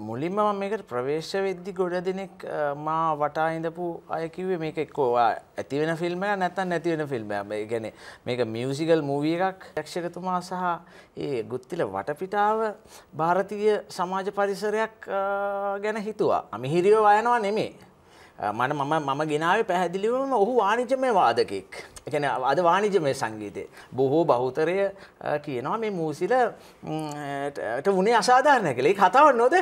මුලින්ම මම මේකට ප්‍රවේශ වෙද්දි ගොඩ දෙනෙක් මා වටා ඉඳපු අය කිව්වේ මේක එක්කෝ ඇති වෙන ෆිල්ම් එකක් නැත්නම් නැති වෙන ෆිල්ම් එකක්. ඒ කියන්නේ මේක මියුසිකල් මූවී එකක්. යක්ෂකතුමා සහ ඒ ගුත්තිල වටපිටාව ಭಾರತೀය සමාජ පරිසරයක් ගැන හිතුවා. මිහිරියව වයනවා නෙමෙයි. මට මම මම ගෙනාවේ පැහැදිලිවම ඔහු වාණිජමය වාදකෙක්. එකන අද වාණිජමය සංගීතය. බොහෝ බහුතරය කියනවා මේ මූසිලට වනේ අසාධාරණ කළේ කතාව නොද.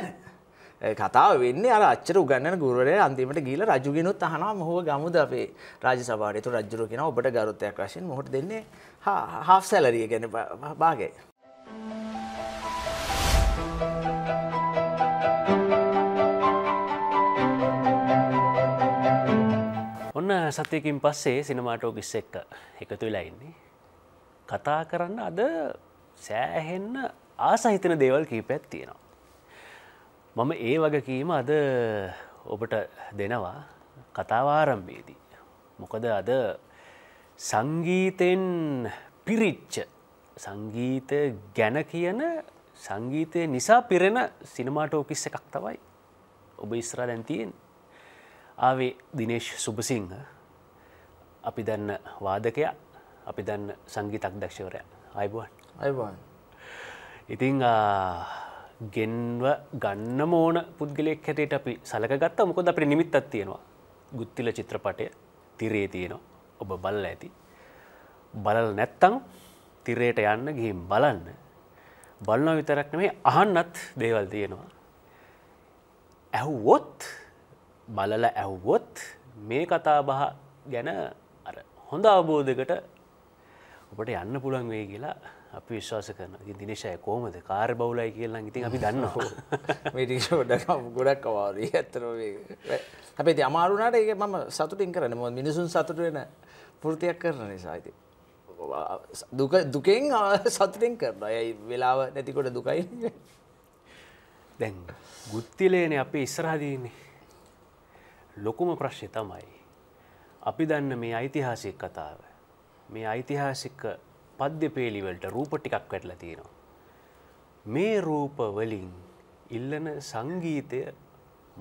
කතාව වෙන්නේ අර අච්චර උගන්නන ගුරුවරය අන්තිමට ගීල රජුගෙනුත් අහනවා මොහොව ගමුද අපේ රාජ සභාවට එතු රජුරු කෙනා ඔබට ගරුත්වයක් වශයෙන් මොහොට දෙන්නේ හාෆ් සැලරිය ගැන භාගය. ඔන්න සතයකින් පස්සේ සිනමාටෝකිස් එක්ක එකතු වෙලාඉන්නේ. කතා කරන්න අද සෑහෙන්න ආසහිතන දේවල් කීපයක් තියෙනවා. මම ඒ වගකීම අද ඔබට දෙනවා කතාවාරම්භේදී. මොකද අද සංගීතෙන් පිරිච්ච සංගීතය ගැන කියන සංගීතය නිසා පිරෙන සිනමාටෝකිස් එකක් තවයි ඔබ ඉස්රා දැන්තියෙන් ආවේ දිනේශ් සුභසිංහ අපි දන්න වාදකයා අපි දන්න සංගීතක් දක්ෂවරයා අයිබුවන් අයිබන් ඉතිං ගෙන්ව ගන්න මෝන පුද්ගලෙක් හැටට අපි සලකගත්ත මොකොද අපි නිමිත්තත් තියෙනවා ගුත්තිල චිත්‍රපටය තිරේ තියෙනවා ඔබ බල්ල ඇති බලල නැත්තං තිරයට යන්න ගිහිම් බලන්න බලනව විතරක් නෙමේ අහන්නත් දේවල් තියෙනවා ඇහුවොත් බලල ඇහුවොත් මේ කතාබහ ගැන හොඳ අවබෝධකට ඔබට යන්න පුළන් වේ කියලා අපි විශ්වාස කරන දිනිශය කෝමද කාර බවුලයි කියලා ඉතින් අපි දන්න හෝ මිටිෂෝඩ ගොඩක් අවාරී ඇත්තරවේ හැබේ අමාරුණට ඒ මම සතුටින් කරන මො මිනිසුන් සතුට වෙන පෘතියක් කරන නිසායිති දුක දුකෙන් සතුටෙන් කරන ඇයි වෙලාව නැතිකොට දුකයි දැන් ගුත්තිලේන අපේ ඉස්සරහදීන්නේ ලොකුම ප්‍රශ්්‍ය තමයි. අපි දන්න මේ ඓතිහාසික කතාව. මේ ඓතිහාසික පද්‍ය පේලිවලට රූප ටිකක් වැටලා තියෙනවා. මේ රූප වලින් ඉල්ලන සංගීතය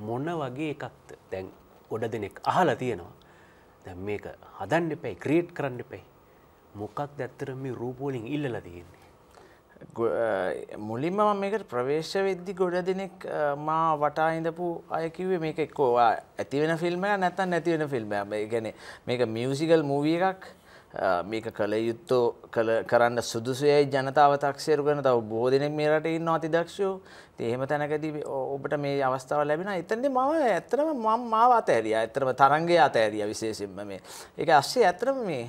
මොන වගේ එකක්ද දැන් ගොඩ දෙනෙක් අහලා තියෙනවා. දැන් මේක හදන්න එපයි ක්‍රියේට් කරන්න එපයි. මොකක්ද ඇත්තටම මේ රූප වලින් ඉල්ලලා තියෙන්නේ? මුලින්ම මම මේකට ප්‍රවේශ වෙද්දි ගොඩ දෙනෙක් මා වටා ඉඳපු අය කිව්වේ මේක එක්කෝ ඇති වෙන ෆිල්ම් එකක් නැත්නම් නැති වෙන ෆිල්ම් එකක්. ඒ කියන්නේ මේක මියුසිකල් මූවී එකක්. මේක කළ යුත්තෝ කරන්න සුදුසුයයි ජනතාව තක්සේරු කරන තව බොහෝ දෙනෙක් මේ රටේ ඉන්න අතිදක්ෂයෝ. ඉතින් එහෙම තැනකදී ඔබට මේ අවස්ථාව ලැබෙනවා. එතනදී මම ඇත්තටම මම මාව අතහැරියා. ඇත්තටම තරංගය අතහැරියා විශේෂයෙන්ම මේ. ඒක ASCII ඇත්තටම මේ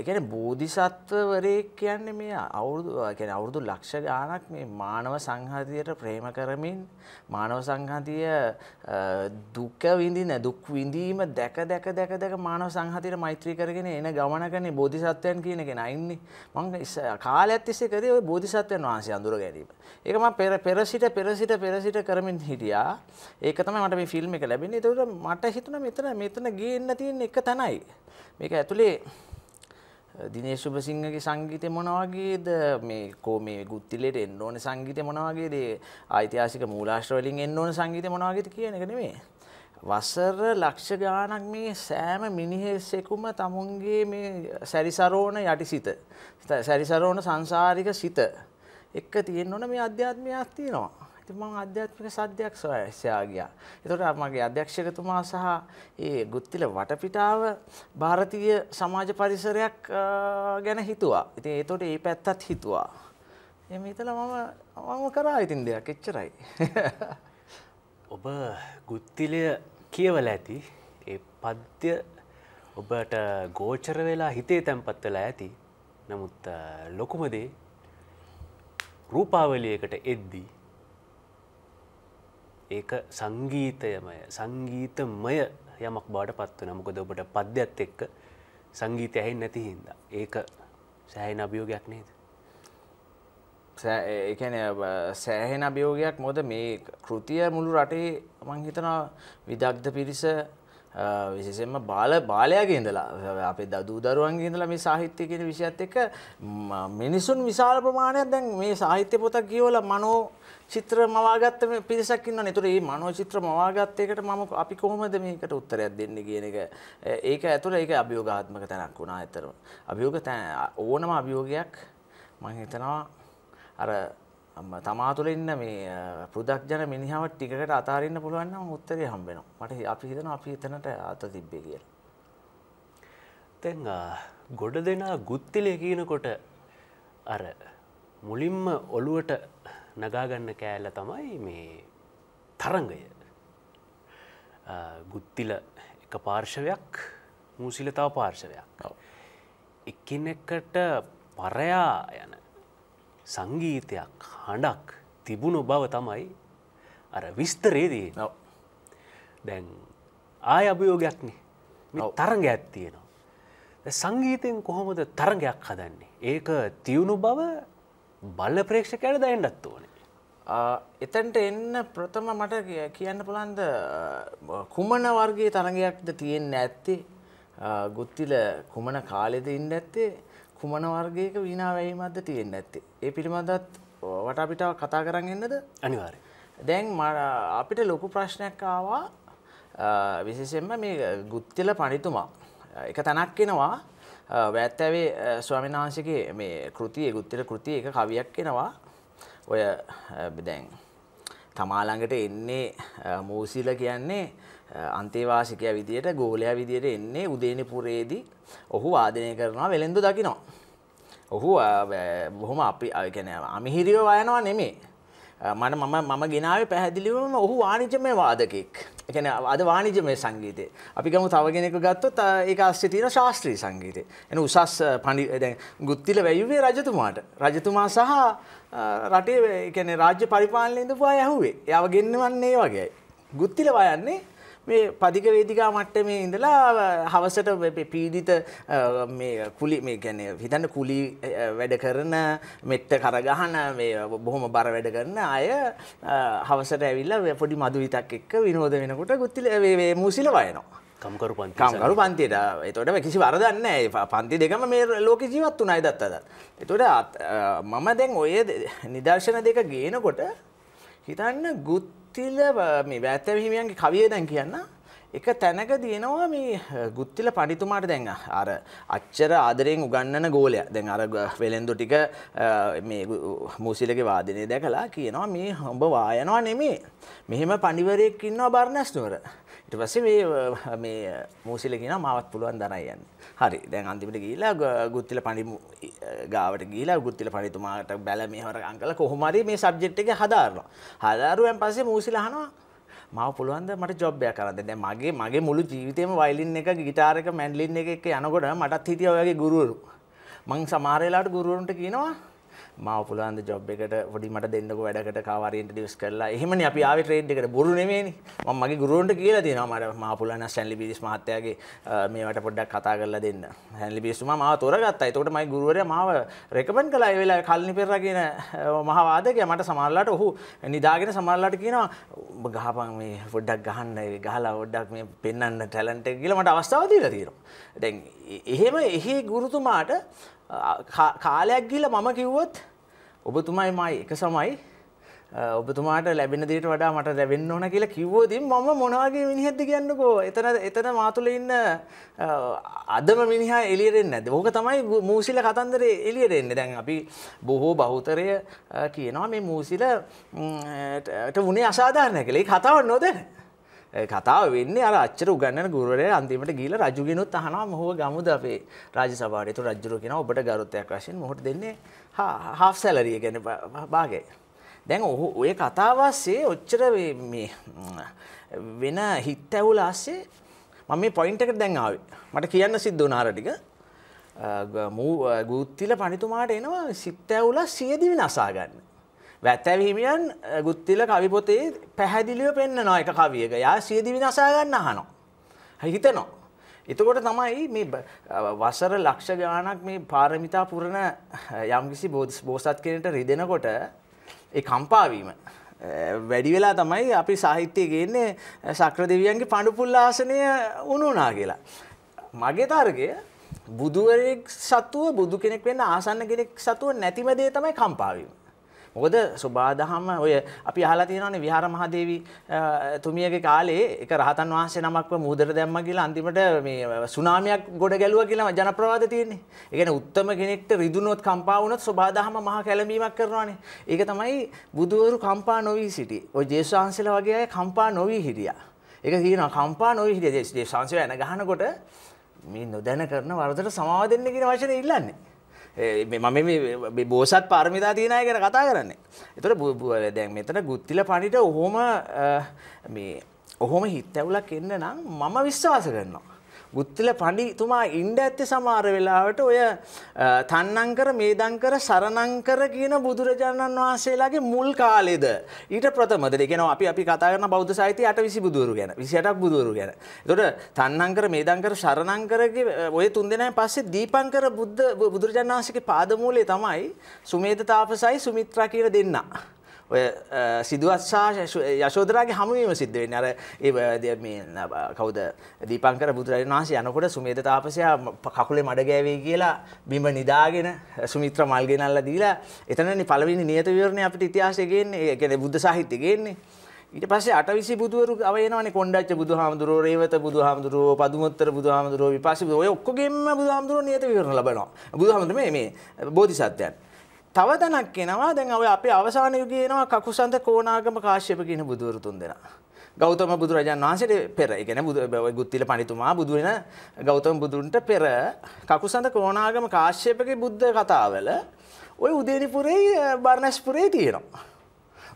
එකන බෝධිසත්වවරයෙක් කියන්නේ මේ අවුරුදු එකන අවුරුදු ලක්ෂ ගානක් මේ මානව සංහතියට ප්‍රේම කරමින් මානව සංහතිය දුක විඳින දුක් විඳීම දැක දැක දැක දැක මානව සංහතියට මෛත්‍රී කරගෙන එන ගමනකනේ බෝධිසත්වයන් කියන කෙනා ඉන්නේ මම කාලයක් තිස්සේ කරේ ওই බෝධිසත්වයන් වහන්සේ අඳුර ගැනීම. ඒක මම පෙර පෙර සිට පෙර සිට පෙර සිට කරමින් හිටියා. ඒක තමයි මට මේ ෆිල්ම් එක ලැබෙන්නේ. ඒතකොට මට හිතුණා මෙතන මෙතන ගේන්න තියෙන එක තැනයි. මේක ඇතුලේ දිනේශුභසිංහගේ සංගීතය මොනවගේද මේ කෝ මේ ගුත්තිලට එන්න ඕන සංගීතය මොනවගේද ඓතිහාසික මූලාශ්‍රවලින් එන්න ඕන සංගීත මොනවගේද කියන එක නෙමේ. වසර ලක්ෂ ගානක් මේ සෑම මිනිහෙස්සෙකුම තමුන්ගේ මේ සැරිසරෝණ යටි සිත. සැරිසරෝණ සංසාරික සිත. එක්ක තියෙන්න ඕන මේ අධ්‍යාත්මයක් තියෙනවා. ඉතින් මම ආධ්‍යාත්මික සද්දයක් සොයා ගියා. ඒතකොට මගේ අධ්‍යක්ෂකතුමා සහ ඒ ගුත්තිල වටපිටාව ಭಾರತೀಯ සමාජ පරිසරයක් ගැන හිතුවා. ඉතින් ඒතකොට ඒ පැත්තත් හිතුවා. එහෙම හිතලා මම මම කරා ඉතින් දෙයක් එච්චරයි. ඔබ ගුත්තිලය කියවලා ඇති ඒ පද්‍ය ඔබට ගෝචර වෙලා හිතේ තැන්පත් වෙලා ඇති. නමුත් ලොකුම දේ රූපාවලියකට එද්දී ඒක සංගීතයමය සංගීතමය යමක් බාට පත්වන මොකද ඔබට පද්‍යත් එක්ක සංගීතය ඇහෙන් නැති හින්ද ඒක සෑහෙන අභියෝගයක් නේද එකන සෑහෙන අභියෝගයක් මොද මේ කෘතිය මුළු රටේ මංහිතනා විදක්ධ පිරිස විශේෂෙන්ම බාල බාලයාගේ ඉඳලා අපේ දදූ දරුවන්ගේ ඉඳලා මේ සාහිත්‍ය කියන විෂයත් එක්ක මිනිසුන් විශාල ප්‍රමාණයක් දැන් මේ සාහිත්‍ය පොතක් කියවලා මනෝ චිත්‍ර මවාගත්ත මේ පිරිසක් ඉන්නවනේ. ඒතර මේ මනෝ චිත්‍ර මවාගත්ත එකට මම අපි කොහොමද මේකට උත්තරයක් දෙන්නේ කියන එක ඒක ඇතුළේ ඒක අභියෝගාත්මක තැනක් වුණා ඇත්තටම. අභියෝග ඕනම අභියෝගයක් මම හිතනවා අර තමා තුළ ඉන්න මේ පෘදක්ජන මිනිහව ටිකට අතාරන්න පුළුවන් නම් උත්තරේ හම්බෙනවා මට අපි හිතන අපි එතනට අත තිබ්බේ කියලා. තැන් ගොඩ දෙනා ගුත්තිලය කියනකොට අර මුලින්ම ඔළුවට නගාගන්න කෑල්ල තමයි මේ තරංගය. ගුත්තිල එක පාර්ශවයක් මූසිලතාව පාර්ශවයක්. එකිනෙකට පරයා යන සංගීතයක් හඬක් තිබුණු බව තමයි අර විස්තරේදී නව දැන් ආය අභයෝගයක්නේ තරග ඇත්තියනවා. සංගීතයෙන් කොහොමද තරගයක් හදන්නේ. ඒක තියුණු බව බල්ල ප්‍රේක්ෂකයට දැන්ඩත් ඕනේ. එතැන්ට එන්න ප්‍රථම මට කියන්න පුළන්ද කුමන වර්ගේ තරගයක්ද තියෙන්න ඇත්තේ ගුත්තිල කුමන කාලෙද ඉන්න ඇත්තේ කුමන වර්ගයක වීනා වැයීමක්ද තියෙන් ඇත්තේ. ඒ පිළිබඳත් වටපිටාව කතා කරන්න එන්නද අනිවාරය. දැන් අපිට ලොකු ප්‍රශ්නයක් ආවා විශේෂෙන්ම මේ ගුත්තල පනිතුමා. එක තැනක් කෙනවා වැත්තඇවේ ස්වාමිනාංශගේ මේ කෘතිය ගුත්තල කෘතිය එක කවියක් කෙනවා ඔය බිදැන් තමාළඟට එන්නේ මූසිල කියන්නේ අන්තේවාසිකයා විදියට ගෝලයා විදියට එන්නේ උදේනපුරේදී ඔහු වාදනය කරනවා වෙළෙන්දු දකිනවා. ඔහු බොහොම අපි අයකැන අමිහිරිව වයනවා නෙමේ. මන මම මම ගෙනාව පැහැදිලිවම ඔහු වානිජමය වාදකෙක් එකන අද වානිජමය සංගීතය අපිකම තවගෙනෙක ගත්තොත් ඒ අස්්‍යතින ශාස්ත්‍රී සංගීතය එන උසස් පණි ගුත්තිල වැයුවේ රජතුමාට රජතුමා සහ රටේ රාජ්‍ය පරිපාලනයද පවා ඇහුවේ යව ගෙන්න්නවන්නේ වගේ ගුත්තිල වයන්නේ මේ පදික වේදිකා මට්ටමේ ඉඳලා හවසට පීඩිත කුලි මේ ගැන හිතන්න කුලි වැඩ කරන මෙට්ට කරගහන බොහොම බර වැඩ කරන අය හවසට ඇවිල්ල පොඩි මදු විතක් එක්ක විනෝද වෙනකොට ගුත්තිල මූසිල වයනවා. කම්කරු කම්කරු පන්තියට එතොට කිසි වරදන්න පන්ති දෙකම මේ ලෝක ජීවත් වුනයි දත්තද. එතොට මම දැන් ඔය නිදර්ශන දෙක ගේනකොට හිතන්න ගුත් ගුත්තිල මේ වැත්තව හිමියන්ගේ කවිය දැන් කියන්න එක තැනක දයනවා මේ ගුත්තිල පඩිතුමාට දැන් අර අච්චර ආදරයෙන් උගන්නන ගෝලය දැන් අර වෙළෙන්දු ටික මූසිලගේ වාදනය දැකලා කියනවා මේ හොඹ වායනවා නෙමේ මෙහෙම පනිිවරයෙක් ඉන්නවා බරණැස්නුවර ඉට පස්සේ මේ මූසිලගෙන මාවත් පුළුවන් දනයි යන්නේ හරි දැන් අන්තිමට ගීලා ගුත්තිල පණිමු ගාවට ගීලා ගුත්තිල පණිතුමාට බැල මෙහවර අංකල කොහොමරි මේ සබ්ජෙට් එක හදාරනවා. හදාරුවෙන් පස්සේ මූසිලා අහනවා මම පුළුවන්ද මට ජොබ් එකක් කරන්න. දැන් මගේ මගේ මුළු ජීවිතේම වයලින් එක, গিitar එක, මැන්ඩලින් එක එක්ක යනකොට මටත් හිටියා ඔයගේ ගුරුවරු. මං සමහර වෙලාවට ගුරුවරුන්ට කියනවා මාව පුලන්ද ජොබ් එකට පොඩි මට දෙන්නක වැඩකට කාවරෙන්ට ඩියස් කරලා එහෙමනි අපි ආවේ ට්‍රේඩ් එකට බොරු නෙමෙයිනේ මම මගේ ගුරුවරුන්ට කියලා තියෙනවා මට මා පුලන්න ස්ටැන්ලි බීරිස් මහත්තයාගේ මේවට පොඩ්ඩක් කතා කරලා දෙන්න ස්ටැන්ලි බීරිස් මම මාව තෝරගත්තා ඒකට මගේ ගුරුවරයා මාව රෙකමන්ඩ් කළා ඒ වෙලාවේ කල්නි පෙරරා කියන මහා වාදකයා මට සමහරලාට ඔහු නිදාගෙන සමහරලාට කියනවා ඔබ ගහපන් මේ පොඩ්ඩක් ගහන්න ගහලා පොඩ්ඩක් මේ පෙන්වන්න ටැලන්ට් එක කියලා මට අවස්ථාව දීලා තියෙනවා. දැන් එහෙම එහි ගුරුතුමාට කාලයක් ගිහලා මම කිව්වොත් ඔබතුමයි මයි එක සමයි ඔබතුමාට ලැබෙන දේට වඩා මට ලැබෙන්න ඕන කියලා කිව්වොතින් මම මොනවාගේ මිනිහෙක්ද කියන්නකෝ එතන එතන මාතුල ඉන්න අදම මිනිහා එළියට එන්නේ නැද්ද? ඕක තමයි මූසිල කතන්දරේ එළියට එන්නේ. දැන් අපි බොහෝ බහුතරය කියනවා මේ මූසිලට වුණේ අසාධාරණයි කියලා. ඒක කතාවක් නෝදන්නේ. කතාව වෙන්නේ අර අච්චර උගන්නන ගුරුවරයා අන්තිමට ගිහිල්ලා රජුගෙනුත් අහනවා මොහොව ගමුද අපේ රාජ්‍ය සභාවට. ඒතකොට රජුරු කියනවා ඔබට ගරුත්වයක් වශයෙන් මොහොට දෙන්නේ half salary ගැන භාගය. දැන් ඔහු ඔය කතාවස්සේ ඔච්චර මේ වෙන හිත් ඇවුල ආස්සේ මම මේ පොයින්ට් එකට දැන් ආවේ. මට කියන්න සිද්ධ වුණා අර ටික. ගූත්තිල පණිතුමාට එනවා සිත් ඇවුල සියදිවි නසා ගන්න. වැත්තැවහිමියන් ගුත්තිල කවිපොතේ පැහැදිලිව පෙන්න්න නො එක කවියක යා සියදිවි නසාගන්න අහනෝ. හිතනෝ. එතකොට තමයි මේ වසර ලක්ෂ ගානක් මේ පාරමිතා පුරණ යම්කිසි බෝධස් බෝසත් කෙනට රිදෙනකොට ඒ කම්පාවීම. වැඩි වෙලා තමයි අපි සාහිත්‍යය ගන්නේ සක්‍ර දෙවියන්ගේ පණඩුපුල් ආසනය උනුනා කියලා. මගේ තර්ගය බුදුවරෙක් සතුව බුදු කෙනෙක් වෙන්න ආසන්න කෙනෙක් සතුව නැතිමදේ තමයි කම්පාවීම. මොකද සුබාදහම ඔය අපි අහලා තියෙනවානේ විහාර මහදේවි තුමියගේ කාලේ එක රහතන් වහන්සේ නමක්ව මූදට දැම්මා කියලා අන්තිමට මේ සුනාමියක් ගොඩ ගැලුවා කියලා ජනප්‍රවාද තියෙන්නේ. ඒ කියන්නේ උත්තම කෙනෙක්ට රිදුනොත් කම්පා වුණොත් සුබාදහම මහා කැළඹීමක් කරනවානේ. ඒක තමයි බුදුවරු කම්පා නොවි සිටි. ඔය ජේසුස් වහන්සේලා වගේ අය කම්පා නොවි හිටියා. ඒක කියනවා කම්පා නොවි හිටියා. ජේසුස් වහන්සේලා එන ගහනකොට මේ නොදැන කරන වරදට සමාව දෙන්න කියන වචනේ ඉල්ලන්නේ. මම මේ බෝසත් පාර්මිතා තියනය කර කතා කරන්න. එතට බුබල දැන් මෙතන ගුත්තිල පණිට ඔහොම ඔහොම හිත් ඇවුලක් එන්න නම් මම විශ්වාස කරනවා. බුත්තිල පඬිතුමා ඉන්න ඇත්තේ සමහර වෙලාවට ඔය තන්නංකර මේදංකර සරණංකර කියන බුදුරජාණන් වහන්සේලාගේ මුල් කාලෙද ඊට ප්‍රථමද කියනවා අපි අපි කතා කරන බෞද්ධ සාහිත්‍ය 820 බුදුවරු ගැන 28ක් බුදුවරු ගැන. එතකොට තන්නංකර මේදංකර සරණංකරගේ ඔය තුන්දෙනාන් පස්සේ දීපංකර බුද්ධ බුදුරජාණන් වහන්සේගේ පාදමූලයේ තමයි සුමේද තාපසයි සුමිත්‍රා කියලා දෙන්නා. ඔය සිදුවත්සා යශෝදරාගේ හමුවීම සිද්ධවෙන් අර කවුද දීපංකර බුදුරජන් වහන්සේ යනකොට සුමේද තාපසයා කකුලේ මඩගෑවේ කියලා බිම නිදාගෙන සුමිත්‍ර මල්ගෙනල්ල දීලා එතනනි පළවෙනි නියත විවරණය අපිට ඉතිහාසයගෙන්නේ ගැන බුද්ධ සාහිත්‍ය ගෙන්නේ ඊට පස්සේ අටවිසි බුදුවරු අවයනවනේ කොණ්ඩච්ච බුදුහාමුදුරුවෝ රේවත බුදුහාමුදුරුවෝ පදුමුත්තර බුදුහාමුදුරුවෝ විපස්සී ඔය ඔක්කොගෙම බුදුහාමුදුරුවෝ නියත විවරණ ලබනවා බුදුහාමුදුරුවෝ මේ මේ බෝධිසත්වයන් තව දැනක් එනවා දැන් ඔය අපේ අවසාන යුගයේ එනවා කකුසන්ත කෝණාගම කාශ්‍යප කියන බුදුවරු තුන් දෙනා. ගෞතම බුදුරජාන් වහන්සේට පෙර, ඒ කියන්නේ බුදු ගුත්තිල පණිතුමා බුදු වෙන ගෞතම බුදුන්ට පෙර කකුසන්ත කෝණාගම කාශ්‍යපගේ බුද්ධ කතාවල ওই උදේනිපුරේ බර්ණස්පුරේ තියෙනවා.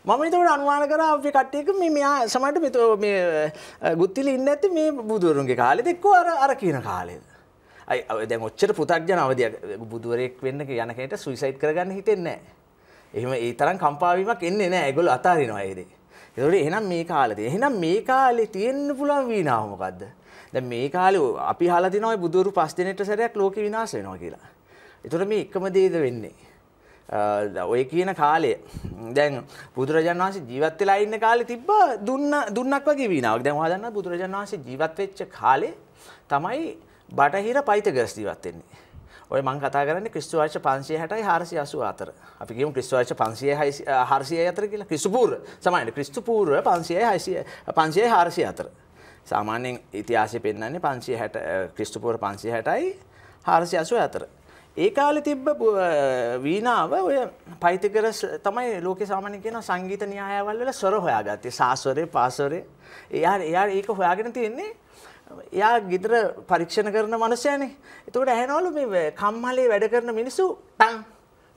මම ඒකට අනුමාන කරා අපි කට්ටියක මේ මෙයා සමහරට මේ ගුත්තිල ඉන්නේ නැත්තේ මේ බුදුරුන්ගේ කාලෙද එක්කෝ අර අර කියන කාලෙද. දැ ඔච්චට පුතක්ජන අවදයක් බුදුවරෙක් වෙන්න යනකට සුයිසයිට් කරගන්න හිතෙන්නේ එහෙම ඒ තරම් කම්පාවීමක් එන්නේ නෑ ඇගොල අතාරිනවා ඒදේ. එතකොට එහෙනම් මේ කාලෙද එහෙනම් මේ කාලේ තියෙන්න පුළුවන් වීණාව මොකද්ද? දැන් මේ කාලේ අපි අහලා තිනවා ඔය බුදුරු පස් දිනෙට සැරයක් ලෝකෙ විනාශ වෙනවා කියලා. එතකොට මේ එකම දේද වෙන්නේ. ඔය කියන කාලය දැන් බුදුරජාන් වහන්සේ ජීවත් වෙලා ඉන්න කාලේ තිබ්බ දුන්න දුන්නක් වගේ වීණාවක්. දැන් ඔයා දන්නවා බුදුරජාන් වහන්සේ ජීවත් වෙච්ච කාලේ තමයි බටහිර පයිතගස් ජීවත් වෙන්නේ. ඔය මං කතා කරන්නේ ක්‍රිස්තු වර්ෂ 560යි 480 අතර. අපි කියමු ක්‍රිස්තු වර්ෂ 500යි 400යි අතර කියලා. ක්‍රිස්තු පූර්ව. සමහරවිට ක්‍රිස්තු පූර්ව 500යි 500යි 400 අතර. සාමාන්‍යයෙන් ඉතිහාසය පෙන්වන්නේ 560 ක්‍රිස්තු පූර්ව 560යි 480 අතර. ඒ කාලේ තිබ්බ වීණාව ඔය පයිතිගරස් තමයි ලෝකේ සාමාන්‍යයෙන් කියන සංගීත න්‍යායවල වල ස්වර හොයාගත්තේ. සාස්වරේ, පාස්වරේ. එයා එයා ඒක හොයාගෙන තියෙන්නේ එයා ගෙදර පරීක්ෂණ කරන මනුෂයනේ එතකොට ඇහනවලු මේ කම්හලේ වැඩ කරන මිනිස්සු ටං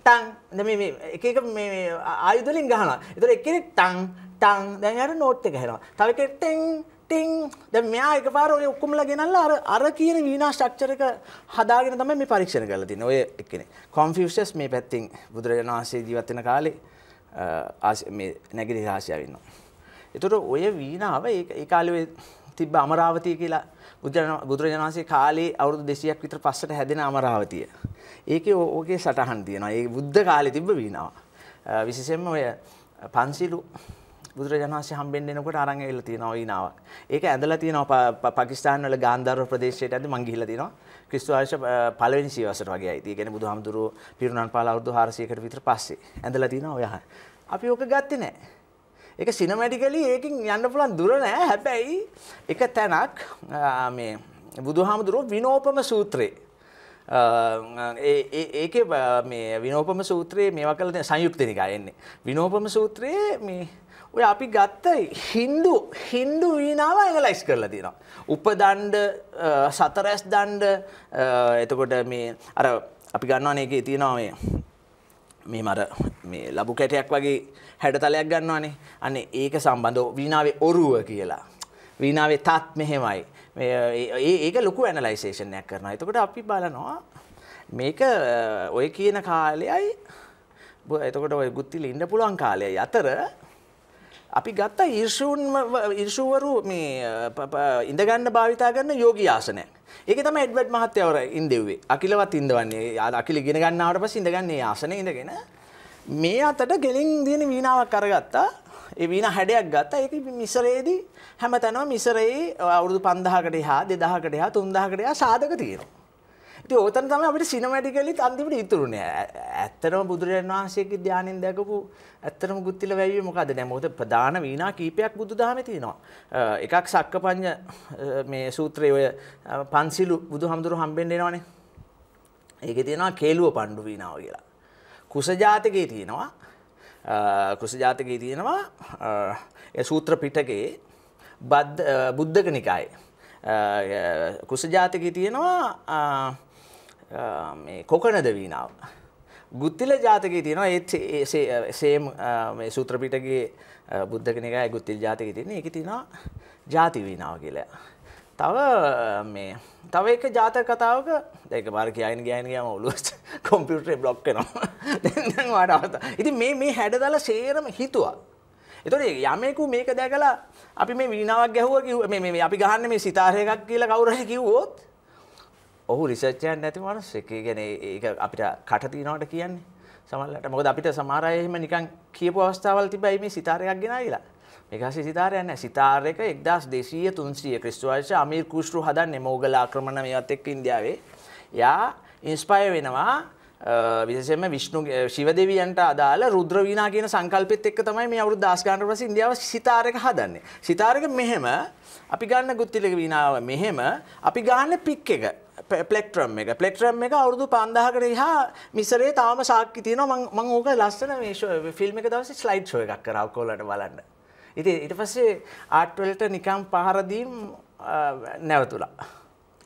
ටං එක එක මේ ආයුධලින් ගහනවා එතකොට එක්කෙනෙක් ටං ටං දැන් අර නෝට් එක හැරෙනවා තව එකෙක් ටෙන් ටින් දැන් මෙයා එකපාර ඔය ඔක්කොමලා ගෙනල්ලා අර අර කියන වීණා ස්ට්‍රක්චර් එක හදාගෙන තමයි මේ පරීක්ෂණ කරලා තින්නේ ඔය එක්කෙනෙක් කොන්ෆියුෂස් මේ පැත්තෙන් බුදුරජාණන් වහන්සේ ජීවත් වෙන කාලේ මේ නැගිලි රාශියාව ඉන්නවා එතකොට ඔය වීණාව ඒ කාලේ තිබ්බ අමරාවතිය කියලා බුදුරජාණන් වහන්සේ කාලේ අවුරුදු 200ක් විතර පස්සට හැදෙන අමරාවතිය. ඒකේ ඕකේ සටහන් තියෙනවා. ඒ බුද්ධ කාලේ තිබ්බ වීණාව. විශේෂයෙන්ම ඔය පන්සිලු බුදුරජාණන් වහන්සේ හම්බෙන්න එනකොට අරන් ඇවිල්ලා තියෙනවා වීණාවක්. ඒක ඇඳලා තියෙනවා පාකිස්තාන් වල ගාන්ධාර ප්‍රදේශයට ඇද මං ගිහිල්ලා තියෙනවා. ක්‍රිස්තු වර්ෂ පළවෙනි සියවසට වගේ ආයි. ඒ කියන්නේ බුදුහාමුදුරුවෝ පිරුණාන් පාල අවුරුදු 400කට විතර පස්සේ ඇඳලා තියෙනවා ඔය. අපි ඕක ගත්තේ නැහැ. ඒක සිනමැටිකලි ඒකින් යන්න පුළුවන් දුර නෑ හැබැයි එක තැනක් මේ බුදුහාමුදුරුවෝ විනෝපම සූත්‍රේ ඒක මේ විනෝපම සූත්‍රයේ මේවා කළ සංයුක්තනිකා එන්නේ. විනෝපම සූත්‍රයේ මේ ඔය අපි ගත්ත හින්දු හින්දු වීනාව ඇඟලයිස් කරලා තියෙනවා. උපදණ්ඩ සතරැස් දණ්ඩ එතකොට මේ අර අපි ගන්නවනේ ඒකේ තියෙනවා මේ මේ මර මේ ලබු කැටයක් වගේ හැඩතලයක් ගන්නවානේ අන්න ඒක සම්බන්ධ වීනාවේ ඔරුව කියලා. වීනාවේ තාත් මෙහෙමයි. ඒක ලොකු ඇනලයිසේෂන්යක් කරනවා. එතකොට අපි බලනවා මේක ඔය කියන කාලයයි එතකොට ඔය ගුත්තිල ඉන්න පුළුවන් කාලය අතර අපි ගත්ත ඉර්ෂූන් ඉර්ෂූවරු මේ ඉඳගන්න භාවිතා කරන යෝගී ආසනයක්. ඒක තම එඩ්වඩ් මහත්තයවර ඉන්දෙව්වේ අකිලවත් ඉදවන්නේ යා අකිලි ගෙන ගන්නාවට පස ඉඳගන්නේ ආසන ඉඳගෙන මේ අතට ගෙලින් දයන වීනාවක් කරගත්තා එවීන හැඩයක් ගත්ත ඒක මිසරේදී හැම තැනව මිසරයේ අවුරුදු පන්දහකට හා දෙදහකට හා තුන්දාකටයා සාධක තියෙනවා ඕතන තම අපට සිනමටිකලිත් අන්තිමට ඉතුරුණේ ඇත්තරම බුදුරජන් වහන්සේගේ ධ්‍යානින් දැකපු ඇත්තරම ගුත්තිල වැැවී මොකද නැමෝත ප්‍රධාන වීනා කීපයක් බුදු දාමතිනවා එකක් සක්ක පඤ්ඥ මේ සූත්‍රය ඔය පන්සිලු බුදු හමුදුරු හම්බෙන්ඩෙනවානේ ඒක තියෙනවා කේලුව පණ්ඩු වීනාව කියලා කුසජාතකයේ තියෙනවා කුසජාතකයේ තියෙනවා සූත්‍ර පිටකේ බද්ධ බුද්ධක නිකායි කුසජාතකයේ තියෙනවා කොකනද වීනාව. ගුත්තිල ජාතකයේ තියෙනවා ඒ සේම් සූත්‍රපිටගේ බුද්ධකනකයි ගුත්තිල් ජාතකයේ තියෙන එක තියෙනවා ජාති වීනාව කියලා. තව මේ තව එක ජාතක කතාවක ඒක බාර කියයින් ගෑන ගම ඔලුවට කොම්පියුටරේ බ්ලොක් වෙනවා. දැන් වාඩවත. ඉතින් මේ මේ හැඩතල සේරම හිතුවා. එතකොට යමෙකු මේක දැකලා අපි මේ වීණාවක් ගැහුවා කිව්ව මේ මේ අපි ගහන්නේ මේ සිතාරයකක් කියලා කවුරු හරි කිව්වොත් ඔහු රිසර්ච්යන් නැති මනුස්ස එක ගැන ඒ අපිට කටතිනවට කියන්නේ සමල්ලට මොකද අපිට සමාරයහෙම නිකන් කියපු අවස්ථාවල් තිබයි මේ සිතාරයක් ගෙන කියලා මේකසේ සිතාරයන්න සිතාරයක එක්දස් දෙශීය තුන්සිය ක්‍රිස්තුවර්ශ අමීර් කෘෂ්ටු හදන් නමෝගල ආක්‍රමණ මේවත් එක්ක ඉන්දියාවේ යා ඉන්ස්පය වෙනවා විශෂම විශ්ණු ශිවදවියන්ට අදාල රුද්‍රවීනා කියන සංකල්පෙත් එක් තමයි මේ අවුරු දස්ගාන්ට පස ඉදියාව සිතාරක හදන්නේ. සිතාරක මෙහෙම අපි ගන්න ගුත්තිලක වීනාව මෙහෙම අපි ගාන්න පික් එක පෙක්ට්‍රම් එක පෙක්ට්‍රම් එක අවුරුදු පන්දාහකට හා මිසරේ තාම සාක්කි තියන මං ඕක ලස්සන මේ ෆිල්ම් එක දවස ස්ලයිඩ් ෂෝ එකක් කරවකෝලට බලන්න ඉති ඉට පස්සේ ආට්වල්ට නිකම් පහරදීම් නැවතුලා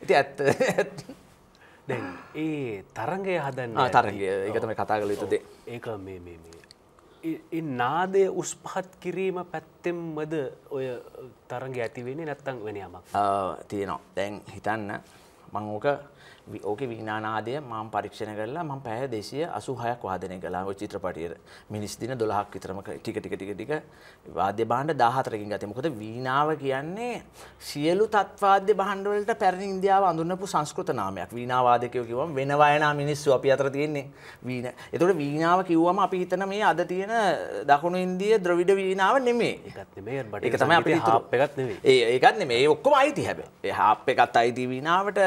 ඉති ඇත්ත දැන් ඒ තරගය හදන්න තරගය එකතම කතා කළ යුතුදේ ඒක මේ නාදය උස්පහත් කිරීම පැත්තෙම්මද ඔය තරග ඇතිවෙන්නේ නැත්තං වෙනයමක් තියෙනවා දැන් හිතන්න 芒果。ඕකේ විනානාදය මම පරීක්ෂණ කරලා මම පැය 286ක් වාදනය කළා ওই චිත්‍රපටියට. මිනිස් දින 12ක් විතරම ටික ටික ටික ටික වාද්‍ය භාණ්ඩ 14කින් ගත්තේ. මොකද වීණාව කියන්නේ සියලු තත්වාද්‍ය භාණ්ඩ වලට පැරණි ඉන්දියාව අඳුනපු සංස්කෘත නාමයක්. වීණා වාදකයෝ කිව්වම වෙන වයනා මිනිස්සු අපි අතර තියෙන්නේ. වීණ. ඒතකොට වීණාව කිව්වම අපි හිතන මේ අද තියෙන දකුණු ඉන්දිය ද්‍රවිඩ වීණාව නෙමෙයි. ඒකත් නෙමෙයි. ඒක තමයි අපිට හාප් එකක් නෙමෙයි. ඒ ඒකත් නෙමෙයි. ඒ ඔක්කොම අයිති හැබැයි. ඒ හාප් එකත් අයිති වීණාවට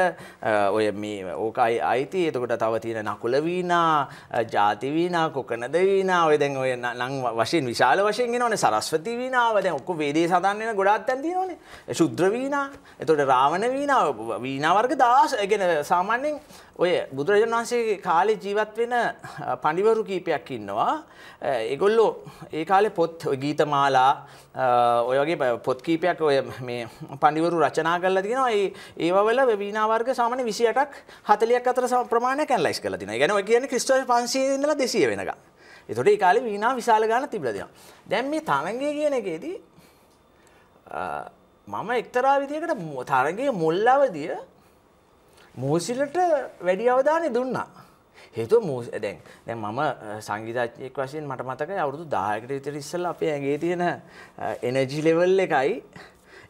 ඔය මේ ඕකයි අයිති එතකොට තව තියෙන නකුලවීනා ජාතිවීනා කොකනදවීනා ඔය දැන් ඔය නං වශයෙන් විශාල වශයෙන් එනවනේ සරස්වති වීනාව දැන් ඔක්කො වේදේ සඳහන් වෙන ගොඩාක් තැන් තියෙනවනේ ශුද්‍ර වීනා එතකොට රාවණ වීනා වීනා වර්ග 10 ඒ කියන්නේ සාමාන්‍යයෙන් ඔය බුදුරජන් වහන්සේ කාලෙ ජීවත් වෙන පනිවරු කීපයක් ඉන්නවා. එගොල්ලෝ ඒ කාලෙ පොත් ගීතමාලා ඔයගේ පොත් කීපයක් ඔය මේ පනිවරු රචනා කරලා තියෙනවා. ඒ ඒවවල වීණා වර්ග සාමාන්‍ය 28ක් 40ක් අතර සම ප්‍රමාණයක් ඇනලයිස් කරලා තිනවා. ඒ කියන්නේ ඔය කියන්නේ ක්‍රිස්තුස් 500 ඉඳලා 200 වෙනකම්. එතකොට ඒ කාලේ වීණා විශාල ගාන තිබිලා තියෙනවා. දැන් මේ තරංගය කියන එකේදී මම එක්තරා විදියකට තරගයේ මුල් අවධිය මූසිලට වැඩි අවධානය දුන්නා. හේතුව මූස දැන් දැන් මම සංගීතඥයෙක් වශයෙන් මට මතකයි අවුරුදු 10කට විතර ඉස්සෙල්ලා අපේ ඇඟේ තියෙන එනර්ජි ලෙවල් එකයි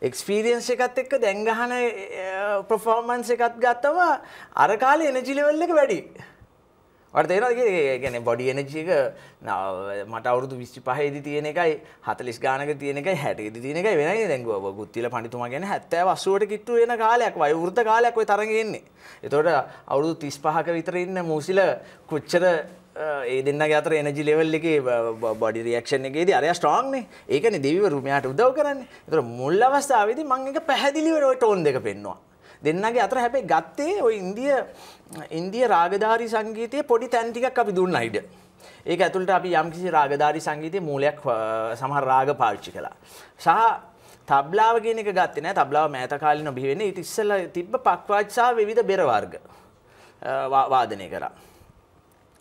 එක්ස්පීරියන්ස් එකත් එක්ක දැන් ගහන පර්ෆෝමන්ස් එකත් ගත්තම අර කාලේ එනර්ජි ලෙවල් එක වැඩි. වට තේනගේ ගැන බොඩි එනජික මට අවුරුදු විශ්ි පහහිදි තියෙන එකයි හතලිස් ගානක තියෙන එක හැටේද තියෙන එක වෙන දැගුව ගුත්තිල පනිතුම ගැන හැත්තෑ වස්සුවට කිට්ටු වෙන කාලයක් වයවෘත කාලයක් ඔය තරගෙන්නේ. එතොට අවුරුදු තිස් පහක විතර ඉන්න මූසිල කොච්චර ඒ දෙන්න අතර එනජි ලෙවල් එක බොඩි රියක්ෂණ එකේද අරය ස්ට්‍රෝන්න්නේ ඒකන දෙවිවරුමයාට උදව කරන්න තර මුල් අවස්ථාවද මං එක පැහැදිලිවරට ඕන් දෙක පෙන්වා. දෙන්නගේ අතර හැබේ ගත්තේ ඔය ඉන්දිය ඉන්දිය රාගධාරි සංගීතයේ පොඩි තැන් ටිකක් අපි දුන්න අයිඩ. ඒක ඇතුළට අපි යම්කිසි රාගධාරි සංගීතයේ මූලයක් සමහර රාග පාවිච්චි කළා. සහ තබ්ලාව කියන එක ගත්තේ නැහැ. තබ්ලාව මෑත කාලේ නොබිහි වෙන්නේ. ඊට ඉස්සෙල්ලා තිබ්බ පක්වාජ් සහ විවිධ බෙර වර්ග වාදනය කරා.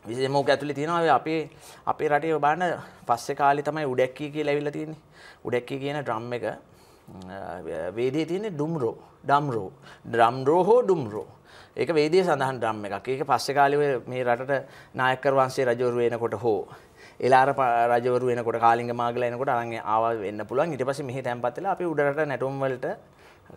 විශේෂයෙන්ම ඔක ඇතුලේ තියෙනවා අපේ අපේ රටේ බලන්න පස්සේ කාලේ තමයි උඩැක්කී කියලා ඇවිල්ලා තියෙන්නේ. උඩැක්කී කියන ඩ්‍රම් එක වේදේ තියෙන්නේ ඩුම්රෝ, ඩම්රෝ, ඩම්රෝ හෝ ඩුම්රෝ. ඒක වේදේ සඳහන් ඩ්‍රම් එකක්. ඒක පස්සේ කාලේ මේ රටට නායකකර වංශයේ රජවරු වෙනකොට හෝ එලාර රජවරු වෙනකොට කාලිංග මාගලා එනකොට අරන් ආවා වෙන්න පුළුවන්. ඊට පස්සේ මෙහි තැන්පත් වෙලා අපි උඩරට නැටුම් වලට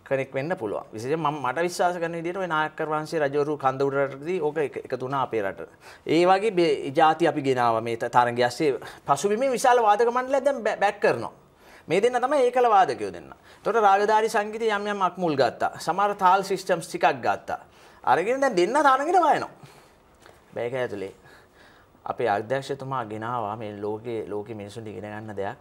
කනෙක් වෙන්න පුළුවන්. විශේෂයෙන් මම මට විශ්වාස කරන විදිහට ওই නායකකර වංශයේ රජවරු කන්ද උඩරටදී ඕක එකතු වුණා අපේ රටට. ඒ වගේ ಜಾති අපි ගෙනාවා මේ තරඟය ඇස්සේ පසුබිමේ විශාල වාදක මණ්ඩලයක් දැන් බැක් කරනවා. මේ දෙන්න තමයි ඒකල වාදකයෝ දෙන්න. තොට රාගධාරි සංගීතය යම් යම් අක්මුල් ගත්තා. සමහර තාල් සිස්ටම්ස් ටිකක් ගත්තා. අරගෙන දැන් දෙන්න තරගෙට වයනවා. බෑක ඇතුලේ අපේ අධ්‍යක්ෂතුමා ගෙනවා මේ ලෝකේ ලෝකෙ මිනිසුන්ට ඉගෙන ගන්න දෙයක්.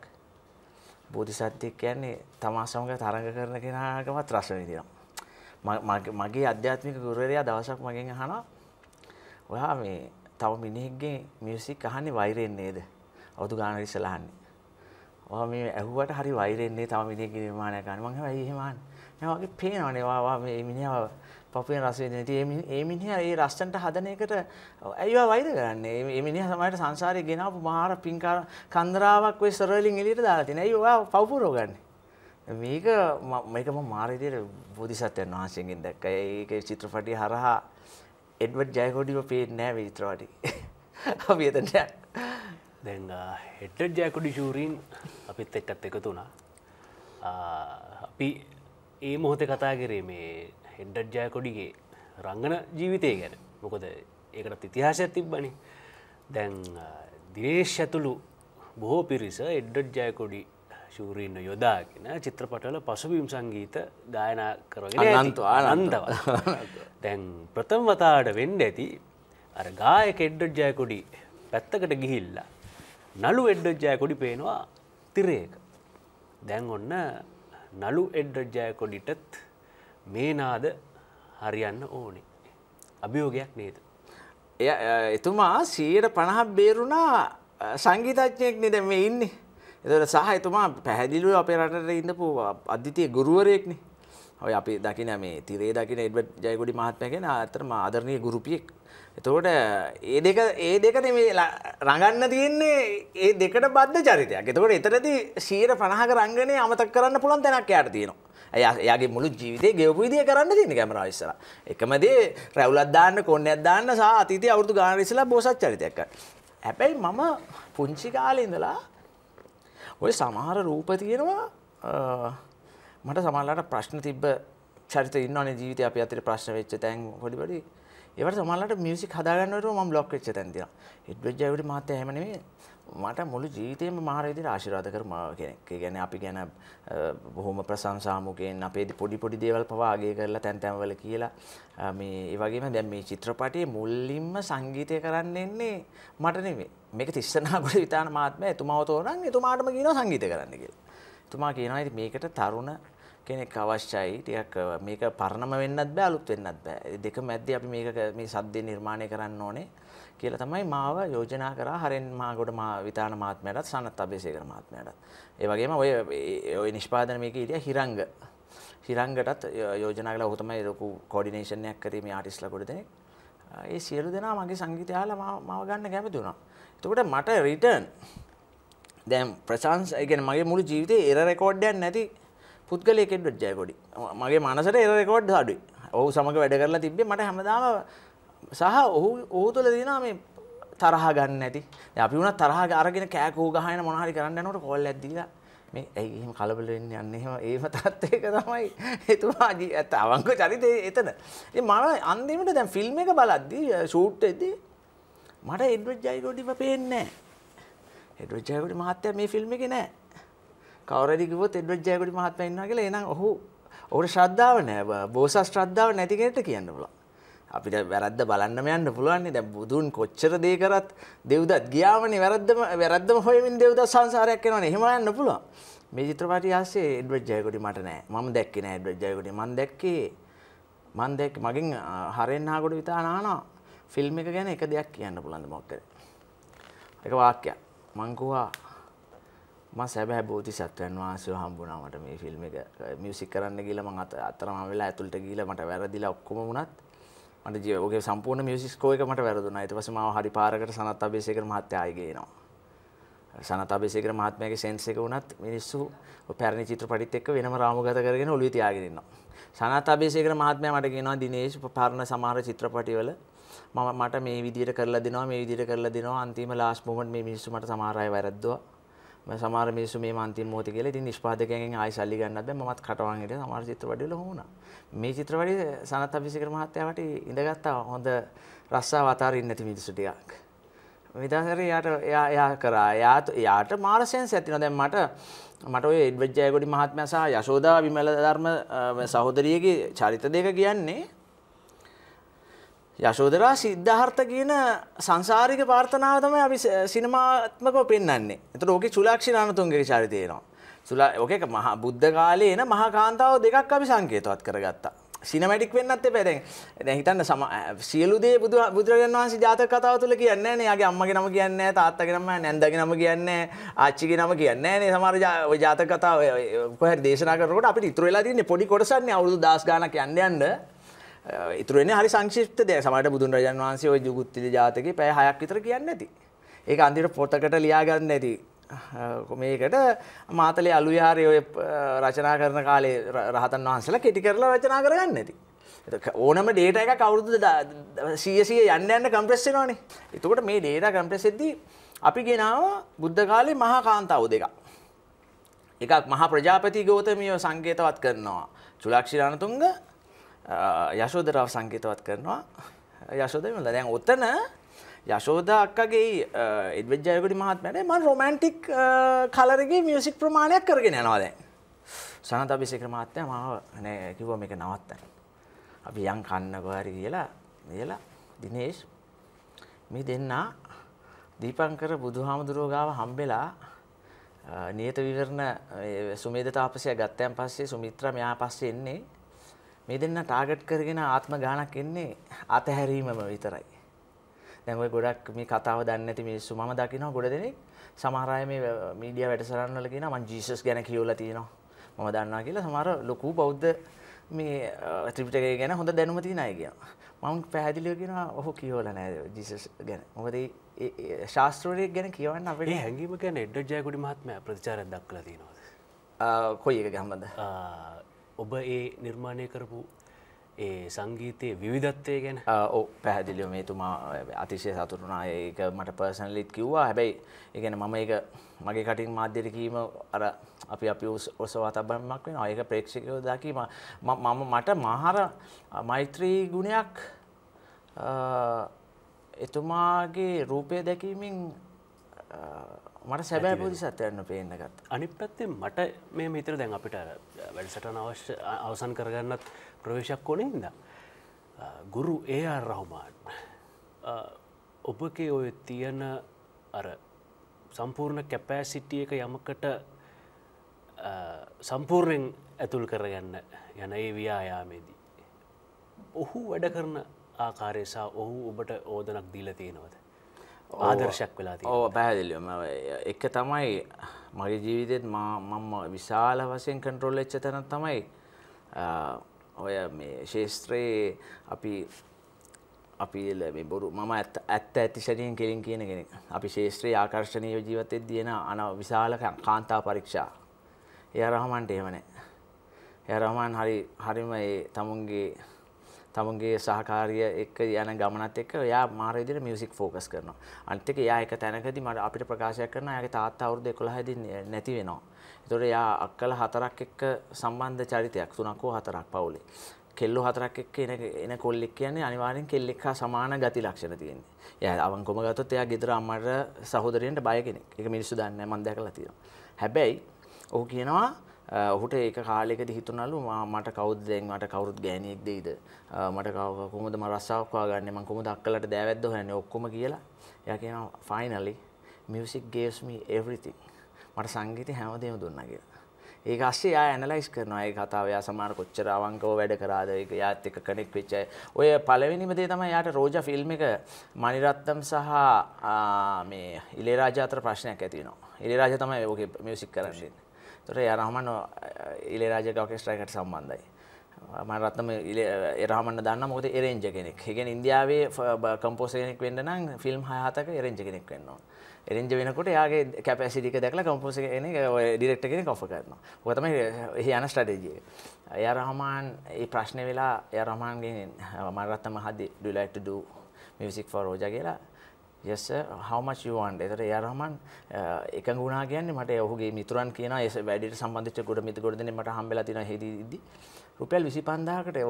බෝධිසත්වෙක් කියන්නේ තමා සමග තරඟ කරන කෙනාටවත් රස විඳිනවා. මගේ අධ්‍යාත්මික ගුරුවරයා දවසක් මගෙන් අහනවා ඔයා මේ තව මිනිහෙක්ගේ මියුසික් අහන්නේ වෛරෙන් නේද? අවුරුදු ගානකට ඉස්සලා අහන්නේ. ඔයා මේ ඇහුවට හරි වෛරෙන් නේ තව මිනිහෙක්ගේ නිර්මාණයක් අහන්නේ. මං හැබැයි එහෙම අහන්නේ. මේවාගේ පේනවනේවා මේ මිනිාව පපුෙන් රස්වේදනට ඒ මිනිහ ඒ රස්ටන්ට හදන එකට ඇයිවා වෛර කරන්නේ ඒ මිනිහ සමයට සංසාරය ගෙනාපු මහාර පින්කාර කන්දරාවක් වේ සරලින් එලිට දාලතින ඒවා පවපුරෝගන්න මේක මේකම මාරිදියට බෝධිසත්වයන් වහන්සේගෙන් දැක්ක ඒක චිත්‍රපටිය හරහා එඩවඩ් ජයකොඩිව පේට නෑ විචිත්‍රවාටි අපි එතට දැන් හෙට ජයකොඩි ශූරීන් අපිත් එක්කත් එකතුනා අපි ඒ මොහොත කතා කරේ මේ හෙඩ්ඩත් ජයකොඩිගේ රංගන ජීවිතය ගැන මොකද ඒකටත් ඉතිහාසයක් තිබ්බනි දැන් දිනේශ් ඇතුළු බොහෝ පිරිස එඩ්ඩත් ජයකොඩි ශූරීන්න යොදාගෙන චිත්‍රපටල පසුබිම් සංගීත ගායනා කරගෙන අන්තුවා අන්දව දැන් ප්‍රථම වතාට වෙන්ඩ ඇති අර ගායක එඩ්ඩත් ජයකොඩි පැත්තකට ගිහිල්ලා නළු එඩ්ඩත් ජයකොඩි පේනවා තිරේක දැන් ඔන්න නලු එඩ්ඩජයකොඩිටත් මේ නාද හරියන්න ඕනේ. අභියෝගයක් නේද. එය එතුමා සීයට පණහක් බේරුණා සංගීතච්ඥයෙක් නෙද මේ ඉන්නේ. එතට සහ එතුමා පැහැදිලුව අපේ රටට ඉඳපු අධිතය ගුරුවරයෙක්නේ ඔය අපි දකින මේ තිරේ දකින එඩ්වඩ් ජයකොඩි මහත්මයගෙන අතරම ආදරණය ගුරුපියෙක් එතකොට ඒ දෙක ඒ දෙකන මේ රඟන්න තියෙන්නේ ඒ දෙකට බද්ධ චරිතයක් එතකොට එතරති සීර පණහක රංගනය අමතක් කරන්න පුළන් තැනක් යට තියෙනවා ඇයාගේ මුළු ජීවිතය ගෙවපු විදිය කරන්න තියන කැමරයිස්සර එකමදේ රැවලත්දාන්න කොන්න අදදාන්න සා අතීතය අවුරදු ගානරිසලා බෝසත් චරිතයක්ක හැබැයි මම පුංචි කාලඉඳලා ඔය සමහර රූප තියෙනවා මට සමහරලාට ප්‍රශ්න තිබ්බ චරිත ඉන්නවනේ ජීවිතේ අපි අතර ප්‍රශ්න වෙච්ච තැන් පොඩි පොඩි ඒවට සමහරලාට මියුසික් හදාගන්නකොට මම බ්ලොක් වෙච්ච තැන් තියෙනවා එඩ්වර්ඩ් ජයවිඩි මහත්තයා එහෙම නෙමෙයි මට මුළු ජීවිතයම මාර විදිහට ආශිර්වාද කරමාව කෙනෙක්. ඒ කියන්නේ අපි ගැන බොහොම ප්‍රශංසාමුකෙන් අපේදි පොඩි පොඩි දේවල් පවා අගය කරලා තැන් තැන්වල කියලා මේ ඒ වගේම දැන් මේ චිත්‍රපටයේ මුලින්ම සංගීතය කරන්න එන්නේ මට නෙමෙයි. මේක තිස්සනාගොඩ විතාන මහත්මයා එතුමාව තෝරන්නේ එතුමාටම කියනවා සංගීතය කරන්න කියලා. තුමා කියනවා ඉතින් මේකට තරුණ කෙනෙක් අවශ්‍යයි. ටිකක් මේක පරණම වෙන්නත් බෑ අලුත් වෙන්නත් බෑ. දෙක මැද්දේ අපි මේක මේ සද්දේ නිර්මාණය කරන්න ඕනේ කියලා තමයි මාව යෝජනා කරා හරෙන් මාගොඩ මා විතාන මහත්මයාටත් සනත් අබේසේකර මහත්මයාටත්. ඒ වගේම ඔය ඔය නිෂ්පාදන මේකේ හිටියා හිරංග හිරංගටත් යෝජනා කළා ඔහු තමයි ලොකු කෝඩිනේෂන් එකක් කරේ මේ ආටිස්ට්ලා ගොඩ දෙනෙක්. ඒ සියලු දෙනා මගේ සංගීතය අහලා මාව ගන්න කැමති වුණා. එතකොට මට රිටර්න් දැම් ප්‍රශංස ගැන මගේ මුළු ජීවිතේ එර රෙකෝඩ්ඩයන් නැති පුද්ගලයකෙන්ට ජයකොඩි මගේ මනසට එර රෙකෝඩ් හඩුයි ඔහු සමඟ වැඩ කරලා තිබේ මට හැමදාම සහ ඔහු ඔහු තුළ දෙනා මේ තරහ ගන්න ඇති අපි වුණ තරහ අරගෙන කෑකෝ ගහන මොනහරි කරන්න නොට කොල් ඇදදිලා මේ ඇයිම කලබල වෙන්න යන්න ඒම තත්ත්වයක තමයි එතුමාජී ඇත අවංක චරිතය එතන මම අන්දිමට දැන් ෆිල්ම් එක බලද්දී ෂූට් ඇදී මට එඩ්ුවත් ජයිකෝඩිම පේන්නේ එඩ්වඩ් ජයකොඩි මහත්තයා මේ ෆිල්ම් එකේ නෑ. කවුරුරි කිව්වොත් එඩ්වඩ් ජයකොඩි මහත්තයා ඉන්නවා කියලා එහෙනම් ඔහු ඔහුට ශ්‍රද්ධාව නෑ. බෝසත් ශ්‍රද්ධාව නැති කෙනෙක්ට කියන්න පුළුවන්. අපිට වැරද්ද බලන්නම යන්න පුළුවන්නේ දැන් බුදුන් කොච්චර දේ කරත් දෙව්දත් ගියාමනේ වැරද්දම වැරද්දම හොයමින් දෙව්දත් සංසාරයක් යනවනේ. එහෙම යන්න පුළුවන්. මේ චිත්‍රපටය ආසේ එඩ්වඩ් ජයකොඩි මට නෑ. මම දැක්කේ නෑ එඩ්වඩ් ජයකොඩි. මම දැක්කේ මම දැක්කේ මගෙන් හරෙන් අහකට විතරා නානවා. ෆිල්ම් එක ගැන එක දෙයක් කියන්න පුළුවන් මොකක්ද? එක වාක්‍යයක්. මං කිව්වා මම සැබෑ බෝධිසත්වයන් වහන්සේව හම්බුණා මට මේ ෆිල්ම් එක මියුසික් කරන්න ගිහලා මං අතරම වෙලා ඇතුළට ගිහලා මට වැරදිලා ඔක්කොම වුණත් මට ජීව ඔගේ සම්පූර්ණ මියුසික් ස්කෝ එක මට වැරදුනා. ඊට පස්සේ මාව හරි පාරකට සනත් අබේසේකර මහත්තයා ආයි ගේනවා. සනත් අබේසේකර මහත්මයාගේ සෙන්ස් එක වුණත් මිනිස්සු පැරණි චිත්‍රපටිත් එක්ක වෙනම රාමුගත කරගෙන ඔළුවේ තියාගෙන ඉන්නවා. සනත් අබේසේකර මහත්මයා මට කියනවා දිනේෂ් පරණ සමහර චිත්‍රපටිවල මම මට මේ විදියට කරලා දෙනවා මේ විදියට කරලා දෙනවා අන්තිම ලාස්ට් මොමන්ට් මේ මිනිස්සු මට සමහර අය වැරද්දුවා මම සමහර මිනිස්සු මේ අන්තිම මොහොතේ කියලා ඉතින් නිෂ්පාදකයන්ගෙන් ආයි සල්ලි ගන්නත් බෑ මමත් කටවන් හිටියා සමහර චිත්‍රවල වුණා මේ චිත්‍රවල සනත් අභිෂේක මහත්තයාට ඉඳගත්තා හොඳ රස්සාව අතාරින්න නැති මිනිස්සු ටිකක් විදහර යාට එයා එයා කරා යාට යාට මාර සෙන්ස් ඇතිනවා දැන් මට මට ඔය එඩ්වඩ් ජයකොඩි මහත්මයා සහ යශෝදා විමල ධර්ම සහෝදරියගේ චරිත දෙක කියන්නේ යශෝදරා සිද්ධහර්ථ කියන සංසාරික පාර්ථනාව තමයි අපි සිනමාත්මකව පෙන්වන්නේ. එතකොට ඕකේ චුලක්ෂණ අනතුන්ගේ චරිතයනවා. සුලා ඕකේ මහා බුද්ධ කාලේ එන මහා කාන්තාව දෙකක් අපි සංකේතවත් කරගත්තා. සිනමැටික් වෙන්නත් එපා දැන්. දැන් හිතන්න සම සියලු දේ බුදු බුදුරජාණන් වහන්සේ ජාතක කතාව තුල කියන්නේ නැහැ නේ. යාගේ අම්මගේ නම කියන්නේ නැහැ, තාත්තගේ නම, නැන්දාගේ නම කියන්නේ නැහැ, ආච්චිගේ නම කියන්නේ නැහැ නේ. සමහර ඔය ජාතක කතා ඔය කොහේ දේශනා කරනකොට අපිට ඉතුරු වෙලා තියෙන්නේ පොඩි කොටසක්නේ අවුරුදු 10 ගාණක් යන්න යන්න. ඉතුරෙන හරි සංශිප්ත දේ සමට බුදුන්රජන් වහන්සේ ඔය ජුගුත්තිල ජාතක පැය හයක් විතර කියන්න ඇති. ඒක අන්දිට පොතකට ලියාගන්න ඇති. මේකට මාතලේ අලුයාරය ඔය රචනා කරන කාලේ රහතන් වහන්සලා කෙටි කරලා රචනා කරගන්න ඇති. ඕනම ඩේට එක කවුරුදු සියසිය යන්න යන්න කම්ප්‍රෙස්සෙනවානේ. එතකොට මේ ඩේට කම්ප්‍රෙස්සෙද්දී අපි ගෙනාව බුද්ධ කාලේ මහා කාන්තාව දෙක. එකක් මහා ප්‍රජාපති ගෝතමිය සංකේතවත් කරනවා. චුලක්ෂිරාණතුංග යශෝදරාව සංකේතවත් කරනවා යශෝදම දැන් ඔත්තන යශෝදා අක්කගේ එදවෙජයකුටි මහත්මැට මන් රොමන්ටික් කලරගේ මියසික් ප්‍රමාණයක් කරගෙන යනවා දැන් සනත අභිසික්‍ර මහත්තය මාව නෑ කිව්වම එක නවත්තන. අපි යන් කන්නකහරි කියලා කියලා දිනේශ් මේ දෙන්නා දීපංකර බුදුහාමුදුරුවගාව හම්බෙලා නියත විවරණ සුමේද තාපසය ගත්තයන් පස්සේ සුමිත්‍ර මෙයා පස්සේ එන්නේ මේ දෙන්න ටාගට් කරගෙන ආත්ම ගානක් එන්නේ අතහැරීමම විතරයි. දැන් ඔය ගොඩක් මේ කතාව දන්නේ නැති මිනිස්සු මම දකිනවා ගොඩ දෙනෙක් සමහර අය මේ මීඩියා වැඩසටහන් වල කියනවා මං ජීසස් ගැන කියවලා තියෙනවා. මම දන්නවා කියලා සමහර ලොකු බෞද්ධ මේ ත්‍රිපිටකය ගැන හොඳ දැනුම තියෙන අය කියනවා. මම පැහැදිලිව කියනවා ඔහු කියවලා නැහැ ජීසස් ගැන. මොකද ඒ ශාස්ත්‍රවේදයෙක් ගැන කියවන්න අපිට මේ හැඟීම ගැන එඩ්වඩ් ජයකොඩි මහත්මයා ප්‍රතිචාරයක් දක්වලා තියෙනවා. කොයි එක ගැම්බද ඔබ ඒ නිර්මාණය කරපු ඒ සංගීතයේ විවිධත්වය ගැන ඕ පැහැදිලිව මේතුමා අතිශය සතුරුනා ඒක මට පර්සනලිත් කිව්වා හැබැයි ඒගැන මම ඒක මගේ කටින් මාධ්‍යරකීම අර අපි අපි ඔසවා තබමක් වෙන ඒක ප්‍රේක්ෂකයෝ දකිීම මම මට මහර මෛත්‍රී ගුණයක් එතුමාගේ රූපය දැකීමෙන් මට සැබෑ පොදිසත්වයන්න පේන්න ගත් අනි පැත්තේ මට මේ මිතර දැන් අපිට වැඩසටන අවශ්‍ය අවසන් කරගන්නත් ප්‍රවේශක් ඕනේ ඉද ගුරු ඒ රහුමාන් ඔබගේ ඔය තියන අර සම්පූර්ණ කැපෑසිටිය එක යමකට සම්පූර්ණයෙන් ඇතුල් කරගන්න යන ඒ ව්‍යයාමේදී. ඔහු වැඩ කරන ආකාරයසා ඔහු ඔබට ඕදනක් දීල තියෙනවද. ආදර්ශයක් වෙලා ඕ පැහැදිලියම එක තමයි මගේ ජීවිතෙත් මම විශාල වසයෙන් කන්ට්‍රෝල් එච්ච තැන තමයි ඔය මේ ශේෂත්‍රයේ අපි අපි මේ බොරු මම ඇත්ත ඇති ශරියෙන් කෙලින් කියන කෙනෙක් අපි ශේෂත්‍රයේ ආකර්ශණය ජීවතෙත් දයන අන විශාල කාන්තා පරීක්ෂා එය රහමන්ට එහෙමනෑ එය රහමන් හරි හරිම තමුන්ගේ තමන්ගේ සහකාරිය එක්ක යන ගමනත් එක්ක එයා මාර විදිහට මියුසික් ෆෝකස් කරනවා. අනිත් එක එයා එක තැනකදී මට අපිට ප්‍රකාශයක් කරනවා එයාගේ තාත්තා අවුරුදු 11 දී නැති වෙනවා. ඒතකොට එයා අක්කලා හතරක් එක්ක සම්බන්ධ චරිතයක් තුනක් හෝ හතරක් පවුලේ. කෙල්ලෝ හතරක් එක්ක එන එන කොල්ලෙක් කියන්නේ අනිවාර්යෙන් කෙල්ලෙක් හා සමාන ගති ලක්ෂණ තියෙන්නේ. එයා අවංකවම ගත්තොත් එයා ගෙදර අම්මට සහෝදරයන්ට බය කෙනෙක්. ඒක මිනිස්සු දන්නේ නැහැ මම දැකලා තියෙනවා. හැබැයි ඔහු කියනවා ඔහුට ඒක කාලෙකද හිතුනලු මට කවුද දැන් මට කවුරුත් ගෑණියෙක් දෙයිද මට කොහොමද මම රස්සාවක් හොයාගන්නේ මම කොහොමද අක්කලට දෑවැද්ද හොයන්නේ ඔක්කොම කියලා එයා කියනවා finally music gives me everything මට සංගීතය හැමදේම දුන්නා කියලා ඒක අස්සේ යා ඇනලයිස් කරනවා ඒ කතාව යා සමහර කොච්චර අවංකව වැඩ කරාද ඒක යාත් එක්ක කනෙක් වෙච්ච අය. ඔය පළවෙනිම දේ තමයි යාට රෝජා ෆිල්ම් එක මණිරත්නම් සහ මේ ඉලේරාජා අතර ප්‍රශ්නයක් ඇති වෙනවා. ඉලේරාජා තමයි ඔගේ මියුසික් කරන්නේ. තොට එයා රහමන් ඉලේරාජක ඔකෙස්ට්‍රයකට සම්බන්ධයි. ම රත්ම එරහමන්න දන්න මොකද එරෙන්ජ කෙනෙක් හෙගෙන ඉන්දියාවේ කම්පෝසයෙනෙක් වෙන්න නම් ෆිල්ම් හයහතක එරෙන්ජ කෙනෙක් වෙන්නවා. එරෙන්ජ වෙනකොට යාගේ කැපැසිටික දැකලා කම්පෝස කෙනෙක් ඩිරෙක්ටර් කෙනෙක් ඔෆර් කරනවා. ඔක තමයි එහි යන ස්ට්‍රැටජි එක. එයා රහමාන් මේ ප්‍රශ්නේ වෙලා එයා රහමාන්ගෙන් මම රත්න මහදී do you like to do music for Roja කියලා yes sir how much you want එතකොට එයා රහමන් එකඟ වුණා කියන්නේ මට ඔහුගේ මිතුරන් කියනවා ඒ වැඩේට සම්බන්ධිත ගොඩ මිත ගොඩ දෙනෙක් මට හම්බෙලා තියෙනවා හෙදි ඉද්දි රුපියල් 25000කට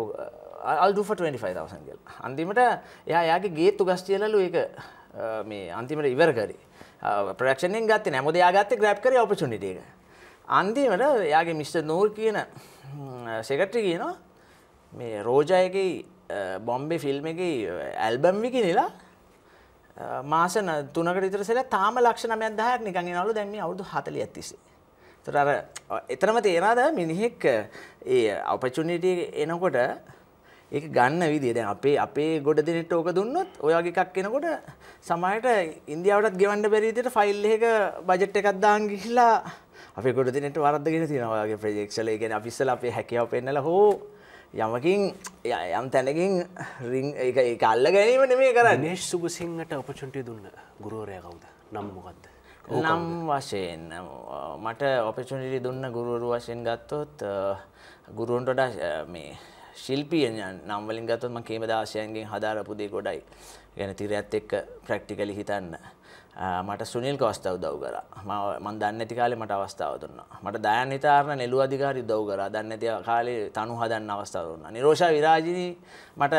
I'll do for 25000 කියලා. අන්තිමට එයා එයාගේ ගේත්තු ගස් තියලලු ඒක මේ අන්තිමට ඉවර කරේ. ප්‍රොඩක්ෂන් එකෙන් ගත්තේ නැහැ. මොකද එයා ගත්තේ grab කරේ opportunity එක. අන්තිමට එයාගේ මිස්ටර් නූර් කියන සෙක්‍රටරි කියනවා මේ රෝජායගේ බොම්බේ ෆිල්ම් එකේ ඇල්බම් විකිනලා මාස තුනකට විතර ඉස්සෙල්ලා තාම ලක්ෂ 9ක් 10ක් නිකන් එනවලු දැන් මේ අවුරුදු 40ක් තිස්සේ. ඒතර අර එතරම් තේරෙනවද මිනිහෙක් ඒ ඔපචුනිටි එනකොට ඒක ගන්න විදිය දැන් අපේ අපේ ගොඩ දෙනෙට ඕක දුන්නොත් ඔය වගේ එකක් එනකොට සමහරට ඉන්දියාවටත් ගෙවන්න බැරි විදියට ෆයිල් එකක බජට් එකක් දාන් ගිහිලා අපේ ගොඩ දෙනෙට වරද්දගෙන තියෙනවා ඔයගේ ප්‍රොජෙක්ට්ස් වල ඒ කියන්නේ අපි ඉස්සෙල්ලා අපේ හැකියාව පෙන්නලා හෝ යමකින් යම් තැනකින් රිං එක අල්ල ගැනීමට මේ කරන්න නේශ් සුගසිංහට ඔපචුන්ටි දුන්න ගුරුවරය කවුද නම් මොකක්ද. නම් වශයෙන් මට ඔපචුනිටි දුන්න ගුරුවරු වශයෙන් ගත්තොත් ගුරුවන්ටොඩ මේ ශිල්පිය නම්වලින් ගත්තොත්ම කේමදාශයන්ගෙන් හදාරපුදේ ගොඩයි ගැන තිරඇත් එක්ක ප්‍රක්ටිකලි හිතන්න. මට සුනිල් කවස්ත උදව් කරා මම දන්නේ නැති කාලේ මට අවස්ථාව දුන්නා මට දයන් හිතාරණ නෙළුව අධිකාරී උදව් කරා දන්නේ නැති කාලේ තනු හදන්න අවස්ථාව දුන්නා නිරෝෂා විරාජිනි මට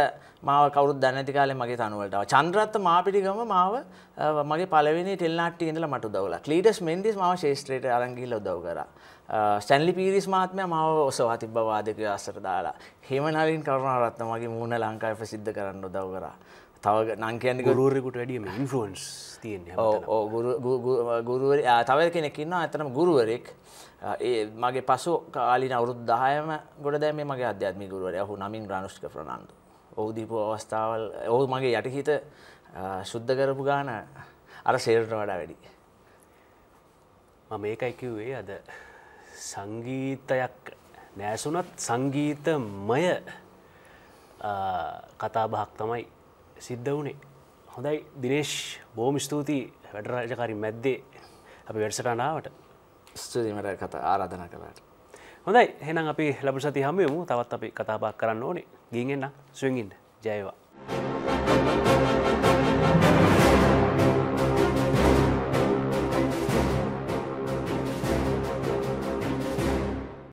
මාව කවුරුත් දන්නේ නැති කාලේ මගේ තනුවලට ආවා චන්ද්‍රත් මාපිටිගම මාව මගේ පළවෙනි ටෙල්නාට්ටියේ ඉඳලා මට උදව් කළා ක්ලීඩස් මෙන්ඩිස් මාව ශේෂ්ත්‍රයට අරන් ගිහිල්ලා උදව් කරා ස්ටැන්ලි පිරිස් මහත්මය මාව ඔසවා තිබ්බ වාදක අස්සර දාලා හෙමනලින් කරුණාරත්න මගේ මූුණ ලංකායි ප්‍රසිද්ධ කරන්න උදව් කරා තව නංකයන්න ගුරුවරෙකුට වැඩියම ඉන්ෆලන්ස් තියෙන් ගුරුවර තව කෙනෙකින්නවා ඇතනම ගුරුවරෙක් ඒ මගේ පසු කාලින අවුරුද් දායම ගොඩ දැම මගේ අධ්‍යාත්මි ගුරුවරය හු නමින් ග්‍රනුෂ්ක ප්‍රනාන්දු ඔහුදීපු අවස්ථාවල් ඔහු මගේ යටහිත ශුද්ධ කරපු ගාන අර සේරට වඩා වැඩි මම ඒකයිකිවේ අද සංගීතයක් නෑසුනත් සංගීතමය කතාබහක් තමයි සිද්ධ වුණේ හොඳයි දිනේශ් බෝම ස්තුතියි වැඩරාජකාරි මැද්දේ අපි වැඩසටනාවට ස්තුතිීමට කතා ආරාධන කලාට හොඳයි හෙනම් අපි ලබ සති හමයමු තවත් අපි කතාබක් කරන්න ඕනේ ගීගෙන්න්න සුවගින්ට ජයවා. Thank you.